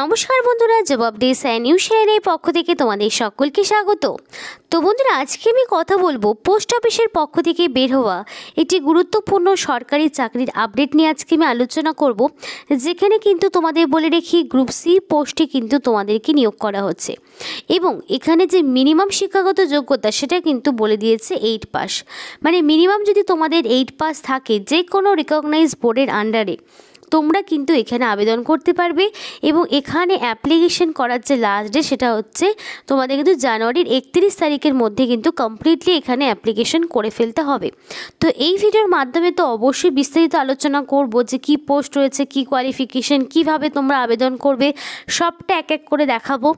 নমস্কার বন্ধুরা জবাব স্যান ইউ শেয়ারের পক্ষ থেকে তোমাদের সকলকে স্বাগত তো বন্ধুরা আজকে আমি কথা বলবো পোস্ট অফিসের পক্ষ থেকে বের হওয়া একটি গুরুত্বপূর্ণ সরকারি চাকরির আপডেট নিয়ে আজকে আমি আলোচনা করব যেখানে কিন্তু তোমাদের বলে রেখি গ্রুপ সি পোস্টে কিন্তু তোমাদেরকে নিয়োগ করা হচ্ছে এবং এখানে যে মিনিমাম শিক্ষাগত যোগ্যতা সেটা কিন্তু বলে দিয়েছে এইট পাস মানে মিনিমাম যদি তোমাদের এইট পাস থাকে যে কোনো রিকগনাইজ বোর্ডের আন্ডারে তোমরা কিন্তু এখানে আবেদন করতে পারবে এবং এখানে অ্যাপ্লিকেশন করার যে লাস্ট ডে সেটা হচ্ছে তোমাদের কিন্তু জানুয়ারির একত্রিশ তারিখের মধ্যে কিন্তু কমপ্লিটলি এখানে অ্যাপ্লিকেশন করে ফেলতে হবে তো এই ভিডিওর মাধ্যমে তো অবশ্যই বিস্তারিত আলোচনা করব যে কি পোস্ট রয়েছে কি কোয়ালিফিকেশন কিভাবে তোমরা আবেদন করবে সবটা এক এক করে দেখাবো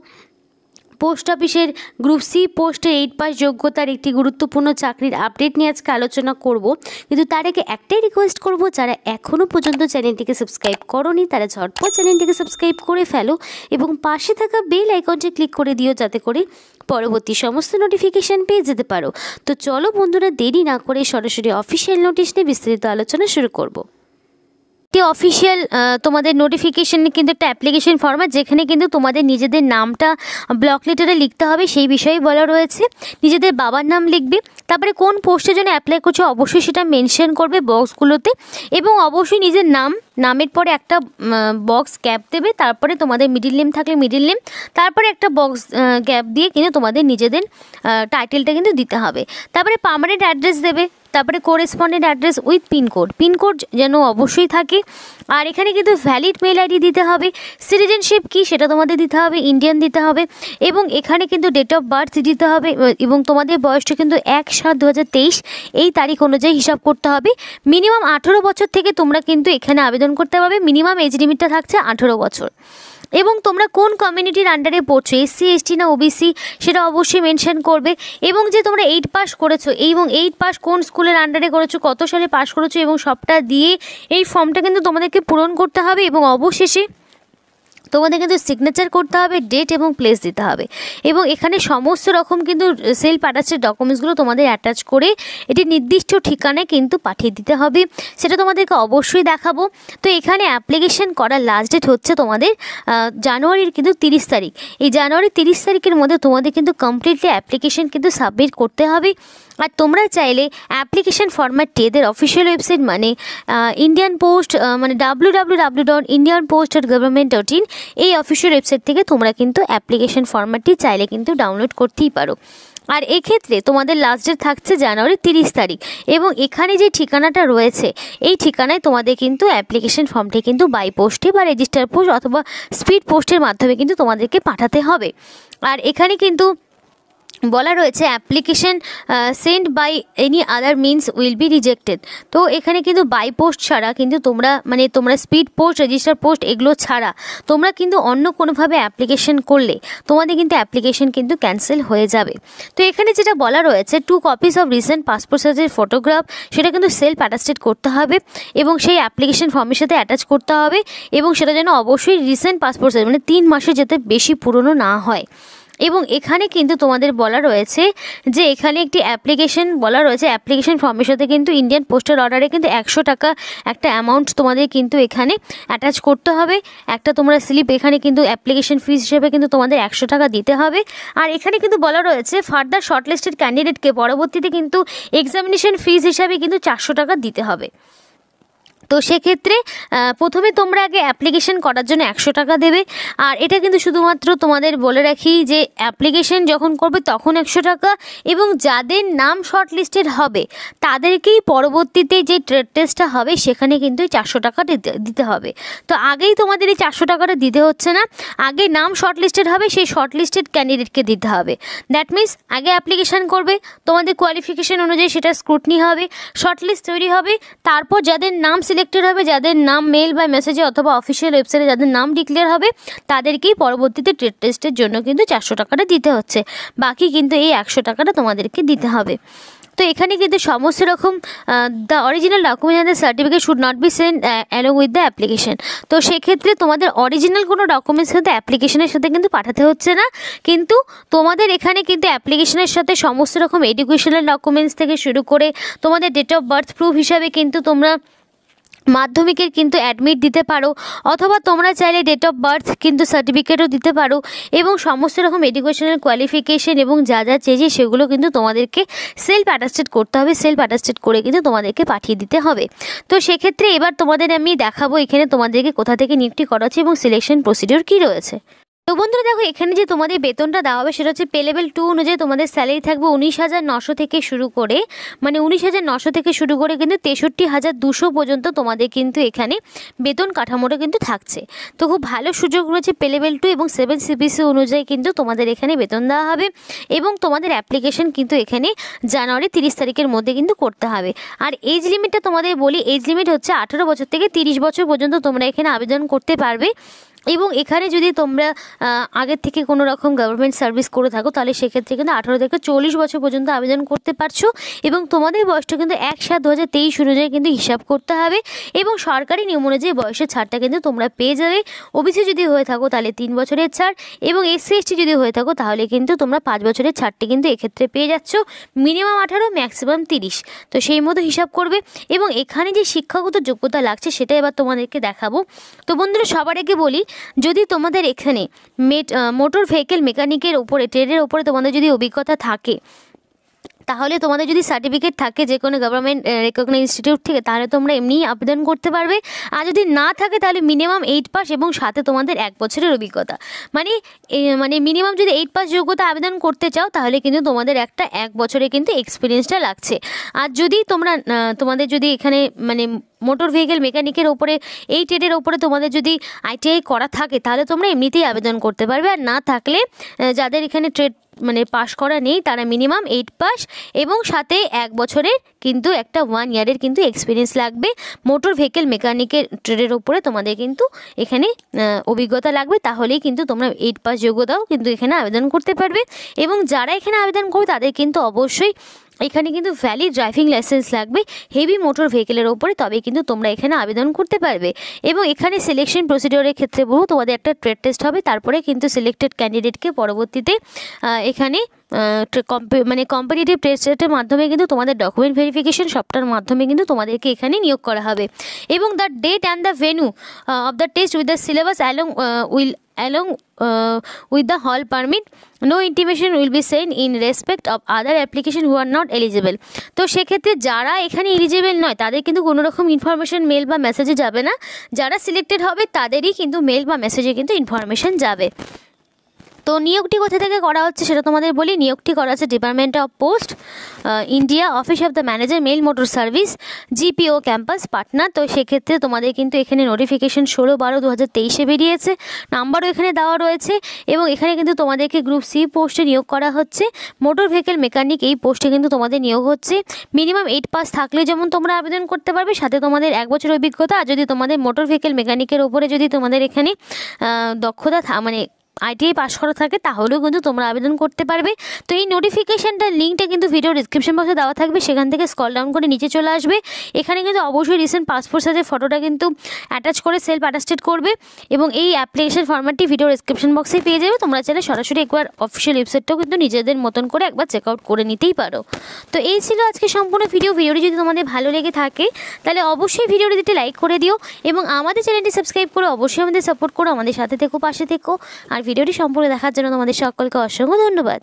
পোস্ট অফিসের গ্রুপ সি পোস্টে এইট পাস যোগ্যতার একটি গুরুত্বপূর্ণ চাকরির আপডেট নিয়ে আজকে আলোচনা করব কিন্তু তার আগে একটাই রিকোয়েস্ট করব যারা এখনও পর্যন্ত চ্যানেলটিকে সাবস্ক্রাইব করনি তারা ঝটপট চ্যানেলটিকে সাবস্ক্রাইব করে ফেলো এবং পাশে থাকা বেল আইকনটি ক্লিক করে দিও যাতে করে পরবর্তী সমস্ত নোটিফিকেশান পেয়ে যেতে পারো তো চলো বন্ধুরা দেরি না করে সরাসরি অফিসিয়াল নোটিশ নিয়ে বিস্তারিত আলোচনা শুরু করবো একটি অফিসিয়াল তোমাদের নোটিফিকেশান কিন্তু একটা অ্যাপ্লিকেশন ফর্ম্যাট যেখানে কিন্তু তোমাদের নিজেদের নামটা ব্লক লেটারে লিখতে হবে সেই বিষয়ে বলা রয়েছে নিজেদের বাবার নাম লিখবে তারপরে কোন পোস্টের জন্য অ্যাপ্লাই করছো অবশ্যই সেটা মেনশন করবে বক্সগুলোতে এবং অবশ্যই নিজের নাম নামের পরে একটা বক্স গ্যাপ দেবে তারপরে তোমাদের মিডিল নেম থাকলে মিডিল নেম তারপরে একটা বক্স গ্যাপ দিয়ে কিন্তু তোমাদের নিজেদের টাইটেলটা কিন্তু দিতে হবে তারপরে পার্মানেন্ট অ্যাড্রেস দেবে তারপরে correspondent address with pincode pincode যেন অবশ্যই থাকে আর এখানে কিন্তু ভ্যালিড মেল আইডি দিতে হবে সিটিজেনশিপ কি সেটা তোমাদের দিতে হবে ইন্ডিয়ান দিতে হবে এবং এখানে কিন্তু ডেট অফ বার্থ দিতে হবে এবং তোমাদের বয়সটা কিন্তু এক সাত দু এই তারিখ অনুযায়ী হিসাব করতে হবে মিনিমাম আঠেরো বছর থেকে তোমরা কিন্তু এখানে আবেদন করতে পারবে মিনিমাম এজ লিমিটটা থাকছে আঠেরো বছর এবং তোমরা কোন কমিউনিটির আন্ডারে পড়ছো এসসি এসটি না ওবিসি সেটা অবশ্যই মেনশন করবে এবং যে তোমরা এইট পাস করেছো এবং এইট পাস কোন স্কুলের আন্ডারে করেছো কত সালে পাস করেছো এবং সবটা দিয়ে এই ফর্মটা কিন্তু তোমাদেরকে পূরণ করতে হবে এবং অবশেষে তোমাদের কিন্তু সিগনেচার করতে হবে ডেট এবং প্লেস দিতে হবে এবং এখানে সমস্ত রকম কিন্তু সেল পাঠাচ্ছে ডকুমেন্টসগুলো তোমাদের অ্যাটাচ করে এটি নির্দিষ্ট ঠিকানায় কিন্তু পাঠিয়ে দিতে হবে সেটা তোমাদেরকে অবশ্যই দেখাবো তো এখানে অ্যাপ্লিকেশন করার লাস্ট ডেট হচ্ছে তোমাদের জানুয়ারির কিন্তু তিরিশ তারিখ এই জানুয়ারি তিরিশ তারিখের মধ্যে তোমাদের কিন্তু কমপ্লিটলি অ্যাপ্লিকেশন কিন্তু সাবমিট করতে হবে আর তোমরা চাইলে অ্যাপ্লিকেশান ফরম্যাটটি এদের অফিসিয়াল ওয়েবসাইট মানে ইন্ডিয়ান পোস্ট মানে W W W Indian post government এই অফিসিয়াল ওয়েবসাইট থেকে তোমরা কিন্তু অ্যাপ্লিকেশান ফরম্যাটটি চাইলে কিন্তু ডাউনলোড করতেই পারো আর এক্ষেত্রে তোমাদের লাস্ট ডেট থাকছে জানুয়ারি তিরিশ তারিখ এবং এখানে যে ঠিকানাটা রয়েছে এই ঠিকানায় তোমাদের কিন্তু অ্যাপ্লিকেশন ফর্মটি কিন্তু বাই পোস্টে বা রেজিস্টার পোস্ট অথবা স্পিড পোস্টের মাধ্যমে কিন্তু তোমাদেরকে পাঠাতে হবে আর এখানে কিন্তু বলা রয়েছে application send by any other means will be rejected তো এখানে কিন্তু বাই পোস্ট ছাড়া কিন্তু তোমরা মানে তোমরা স্পিড পোস্ট রেজিস্টার পোস্ট এগুলো ছাড়া তোমরা কিন্তু অন্য কোনোভাবে অ্যাপ্লিকেশন করলে তোমাদের কিন্তু অ্যাপ্লিকেশন কিন্তু ক্যান্সেল হয়ে যাবে তো এখানে যেটা বলা রয়েছে two copies of recent passport সাইজের ফটোগ্রাফ সেটা কিন্তু সেলফ অ্যাটাস্টেড করতে হবে এবং সেই অ্যাপ্লিকেশন ফর্মের সাথে অ্যাটাচ করতে হবে এবং সেটা যেন অবশ্যই রিসেন্ট পাসপোর্ট সাইজ মানে তিন মাসের যাতে বেশি পুরনো না হয় এবং এখানে কিন্তু তোমাদের বলা রয়েছে যে এখানে একটি অ্যাপ্লিকেশন বলা রয়েছে অ্যাপ্লিকেশন ফর্মের সাথে কিন্তু ইন্ডিয়ান পোস্টাল অর্ডারে কিন্তু একশো টাকা একটা অ্যামাউন্ট তোমাদের কিন্তু এখানে অ্যাটাচ করতে হবে একটা তোমরা স্লিপ এখানে কিন্তু অ্যাপ্লিকেশন ফিস হিসেবে কিন্তু তোমাদের একশো টাকা দিতে হবে আর এখানে কিন্তু বলা রয়েছে ফার্দার শর্টলিস্টেড ক্যান্ডিডেটকে পরবর্তীতে কিন্তু এক্সামিনেশন ফিস হিসাবে কিন্তু চারশো টাকা দিতে হবে তো সেক্ষেত্রে প্রথমে তোমরা আগে অ্যাপ্লিকেশন করার জন্য একশো টাকা দেবে আর এটা কিন্তু শুধুমাত্র তোমাদের বলে রাখি যে অ্যাপ্লিকেশন যখন করবে তখন একশো টাকা এবং যাদের নাম শর্টলিস্টেড হবে তাদেরকেই পরবর্তীতে যে ট্রেড টেস্টটা হবে সেখানে কিন্তু এই চারশো টাকা দিতে হবে তো আগেই তোমাদের এই চারশো টাকাটা দিতে হচ্ছে না আগে নাম শর্টলিস্টেড হবে সেই শর্টলিস্টেড ক্যান্ডিডেটকে দিতে হবে দ্যাট মিন্স আগে অ্যাপ্লিকেশান করবে তোমাদের কোয়ালিফিকেশান অনুযায়ী সেটা স্ক্রুটনি হবে শর্টলিস্ট তৈরি হবে তারপর যাদের নাম সিলেক্টেড হবে যাদের নাম মেল বা মেসেজে অথবা অফিসিয়াল ওয়েবসাইটে যাদের নাম ডিক্লেয়ার হবে তাদেরকেই পরবর্তীতে ট্রেড টেস্টের জন্য কিন্তু চারশো টাকাটা দিতে হচ্ছে বাকি কিন্তু এই একশো টাকাটা তোমাদেরকে দিতে হবে তো এখানে কিন্তু সমস্ত রকম the original document and the certificate should not be send along with the application তো সেক্ষেত্রে তোমাদের অরিজিনাল কোনো ডকুমেন্টস কিন্তু অ্যাপ্লিকেশনের সাথে কিন্তু পাঠাতে হচ্ছে না কিন্তু তোমাদের এখানে কিন্তু অ্যাপ্লিকেশনের সাথে সমস্ত রকম এডুকেশনাল ডকুমেন্টস থেকে শুরু করে তোমাদের ডেট অফ বার্থ প্রুফ হিসাবে কিন্তু তোমরা মাধ্যমিকের কিন্তু অ্যাডমিট দিতে পারো অথবা তোমরা চাইলে ডেট অফ বার্থ কিন্তু সার্টিফিকেটও দিতে পারো এবং সমস্ত রকম এডুকেশনাল কোয়ালিফিকেশন এবং যা যা চেয়েছে সেগুলো কিন্তু তোমাদেরকে সেলফ অ্যাটাস্টেড করতে হবে সেলফ অ্যাটাস্টেড করে কিন্তু তোমাদেরকে পাঠিয়ে দিতে হবে তো সেক্ষেত্রে এবার তোমাদের আমি দেখাবো এখানে তোমাদেরকে কোথা থেকে নিয়োগটি করা হচ্ছে এবং সিলেকশন প্রসিডিওর কী রয়েছে তো বন্ধুরা দেখো এখানে যে তোমাদের বেতনটা দেওয়া হবে সেটা হচ্ছে পে লেভেল টু অনুযায়ী তোমাদের স্যালারি থাকবে উনিশ হাজার নশো থেকে শুরু করে মানে উনিশ হাজার নশো থেকে শুরু করে কিন্তু তেষট্টি হাজার দুশো পর্যন্ত তোমাদের কিন্তু এখানে বেতন কাঠামোটা কিন্তু থাকছে তো খুব ভালো সুযোগ রয়েছে পে লেভেল টু এবং সেভেন সিপিসি অনুযায়ী কিন্তু তোমাদের এখানে বেতন দেওয়া হবে এবং তোমাদের অ্যাপ্লিকেশন কিন্তু এখানে জানুয়ারি তিরিশ তারিখের মধ্যে কিন্তু করতে হবে আর এজ লিমিটটা তোমাদের বলি এজ লিমিট হচ্ছে আঠেরো বছর থেকে তিরিশ বছর পর্যন্ত তোমরা এখানে আবেদন করতে পারবে এবং এখানে যদি তোমরা আগের থেকে কোনো রকম গভর্নমেন্ট সার্ভিস করে থাকো তাহলে সেক্ষেত্রে কিন্তু আঠারো থেকে চল্লিশ বছর পর্যন্ত আবেদন করতে পারছো এবং তোমাদের বয়সটা কিন্তু এক সাত দু হাজার তেইশ অনুযায়ী কিন্তু হিসাব করতে হবে এবং সরকারি নিয়ম অনুযায়ী বয়সের ছাড়টা কিন্তু তোমরা পেয়ে যাবে ওবিসি যদি হয়ে থাকো তাহলে তিন বছরের ছাড় এবং এসসি এসটি যদি হয়ে থাকো তাহলে কিন্তু তোমরা পাঁচ বছরের ছাড়টি কিন্তু এক্ষেত্রে পেয়ে যাচ্ছ মিনিমাম আঠারো ম্যাক্সিমাম তিরিশ তো সেই মতো হিসাব করবে এবং এখানে যে শিক্ষাগত যোগ্যতা লাগছে সেটা এবার তোমাদেরকে দেখাবো তো বন্ধুরা সবার আগে বলি যদি তোমাদের এখানে মেট মোটর ভেহিকেল মেকানিকের ওপরে ট্রেডের ওপরে তোমাদের যদি অভিজ্ঞতা থাকে তাহলে তোমাদের যদি সার্টিফিকেট থাকে যে কোনো গভর্নমেন্ট রেকগনাইজ ইনস্টিটিউট থেকে তাহলে তোমরা এমনিই আবেদন করতে পারবে আর যদি না থাকে তাহলে মিনিমাম এইট পাস এবং সাথে তোমাদের এক বছরের অভিজ্ঞতা মানে মানে মিনিমাম যদি এইট পাস যোগ্যতা আবেদন করতে চাও তাহলে কিন্তু তোমাদের একটা এক বছরে কিন্তু এক্সপিরিয়েন্সটা লাগছে আর যদি তোমরা তোমাদের যদি এখানে মানে মোটর ভেহিকেল মেকানিকের ওপরে এই ট্রেডের ওপরে তোমাদের যদি আইটিআই করা থাকে তাহলে তোমরা এমনিতেই আবেদন করতে পারবে আর না থাকলে যাদের এখানে ট্রেড মানে পাশ করা নেই তারা মিনিমাম এইট পাস এবং সাথে এক বছরের কিন্তু একটা ওয়ান ইয়ারের কিন্তু এক্সপিরিয়েন্স লাগবে মোটর ভেহিকেল মেকানিকের ট্রেডের ওপরে তোমাদের কিন্তু এখানে অভিজ্ঞতা লাগবে তাহলেই কিন্তু তোমরা এইট পাস যোগ্যতাও কিন্তু এখানে আবেদন করতে পারবে এবং যারা এখানে আবেদন করবে তাদের কিন্তু অবশ্যই এখানে কিন্তু ভ্যালিড ড্রাইভিং লাইসেন্স লাগবে হেভি মোটর ভেহিকেলের ওপরে তবে কিন্তু তোমরা এখানে আবেদন করতে পারবে এবং এখানে সিলেকশন প্রসিডিওরের ক্ষেত্রে বহু তোমাদের একটা ট্রেড টেস্ট হবে তারপরে কিন্তু সিলেক্টেড ক্যান্ডিডেটকে পরবর্তীতে এখানে মানে কম্পিটিটিভ টেস্টের মাধ্যমে কিন্তু তোমাদের ডকুমেন্ট ভেরিফিকেশন সবটার মাধ্যমে কিন্তু তোমাদেরকে এখানে নিয়োগ করা হবে এবং the date and the venue of the test with the syllabus along will along with the hall permit no intimation will be sent in respect of other application who are not eligible তো সেক্ষেত্রে যারা এখানে eligible নয় তাদের কিন্তু কোনো রকম information mail বা মেসেজে যাবে না যারা সিলেক্টেড হবে তাদেরই কিন্তু মেল বা মেসেজে কিন্তু ইনফরমেশান যাবে তো নিয়োগটি কোথা থেকে করা হচ্ছে সেটা তোমাদের বলি নিয়োগটি করা হচ্ছে department of post India office of the manager mail motor service GPO campus Patna তো সেক্ষেত্রে তোমাদের কিন্তু এখানে নোটিফিকেশন ষোলো বারো দু হাজার তেইশে বেরিয়েছে নাম্বারও এখানে দেওয়া রয়েছে এবং এখানে কিন্তু তোমাদেরকে গ্রুপ সি পোস্টে নিয়োগ করা হচ্ছে মোটর ভেহিকেল মেকানিক এই পোস্টে কিন্তু তোমাদের নিয়োগ হচ্ছে মিনিমাম এইট পাস থাকলে যেমন তোমরা আবেদন করতে পারবে সাথে তোমাদের এক বছর অভিজ্ঞতা আর যদি তোমাদের মোটর ভেহিকেল মেকানিকের ওপরে যদি তোমাদের এখানে দক্ষতা মানে আইটিআই পাশ করা থাকে তাহলেও কিন্তু তোমরা আবেদন করতে পারবে তো এই নোটিফিকেশানটার লিঙ্কটা কিন্তু ভিডিও ডিসক্রিপশন বক্সে দেওয়া থাকবে সেখান থেকে স্কল ডাউন করে নিচে চলে আসবে এখানে কিন্তু অবশ্যই রিসেন্ট পাসপোর্ট সাইজের ফটোটা কিন্তু অ্যাটাচ করে সেলফ অ্যাটাস্টেড করবে এবং এই অ্যাপ্লিকেশান ফর্মেটটি ভিডিও ডিসক্রিপশন বক্সে পেয়ে যাবে তোমরা চাইলে সরাসরি একবার অফিসিয়াল ওয়েবসাইটটাও কিন্তু নিজেদের মতন করে একবার চেক আউট করে নিতেই পারো তো এই ছিল আজকে সম্পূর্ণ ভিডিও ভিডিওটি যদি তোমাদের ভালো লেগে থাকে তাহলে অবশ্যই ভিডিওটি দিতে লাইক করে দিও এবং আমাদের চ্যানেলটি সাবস্ক্রাইব করে অবশ্যই আমাদের সাপোর্ট করো আমাদের সাথে থেকো পাশে থেকো আর ভিডিওটি সম্পূর্ণ দেখার জন্য তোমাদের সকলকে অসংখ্য ধন্যবাদ